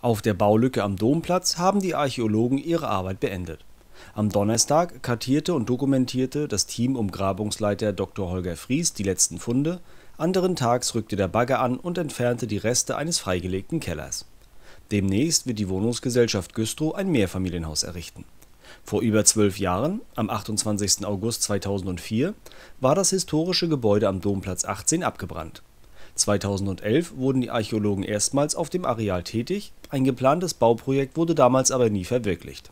Auf der Baulücke am Domplatz haben die Archäologen ihre Arbeit beendet. Am Donnerstag kartierte und dokumentierte das Team um Grabungsleiter Dr. Holger Fries die letzten Funde, anderen Tags rückte der Bagger an und entfernte die Reste eines freigelegten Kellers. Demnächst wird die Wohnungsgesellschaft Güstrow ein Mehrfamilienhaus errichten. Vor über zwölf Jahren, am 28. August 2004, war das historische Gebäude am Domplatz 18 abgebrannt. 2011 wurden die Archäologen erstmals auf dem Areal tätig, ein geplantes Bauprojekt wurde damals aber nie verwirklicht.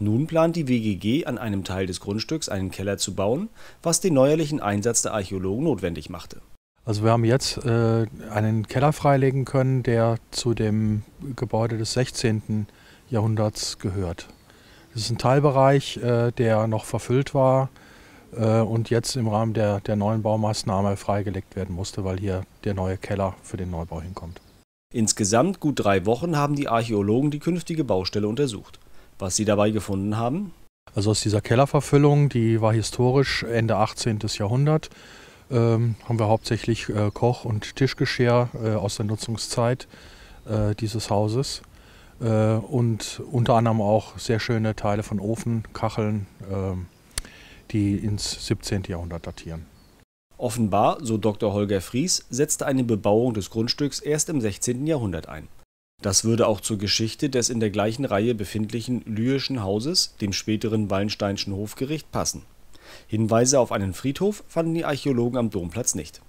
Nun plant die WGG, an einem Teil des Grundstücks einen Keller zu bauen, was den neuerlichen Einsatz der Archäologen notwendig machte. Also wir haben jetzt äh, einen Keller freilegen können, der zu dem Gebäude des 16. Jahrhunderts gehört. Das ist ein Teilbereich, äh, der noch verfüllt war äh, und jetzt im Rahmen der, der neuen Baumaßnahme freigelegt werden musste, weil hier der neue Keller für den Neubau hinkommt. Insgesamt gut drei Wochen haben die Archäologen die künftige Baustelle untersucht. Was sie dabei gefunden haben? Also aus dieser Kellerverfüllung, die war historisch Ende 18. Jahrhundert, ähm, haben wir hauptsächlich äh, Koch- und Tischgeschirr äh, aus der Nutzungszeit äh, dieses Hauses äh, und unter anderem auch sehr schöne Teile von Ofen, Kacheln. Ähm, die ins 17. Jahrhundert datieren. Offenbar, so Dr. Holger Fries, setzte eine Bebauung des Grundstücks erst im 16. Jahrhundert ein. Das würde auch zur Geschichte des in der gleichen Reihe befindlichen Lüeschen Hauses, dem späteren Wallensteinschen Hofgericht, passen. Hinweise auf einen Friedhof fanden die Archäologen am Domplatz nicht.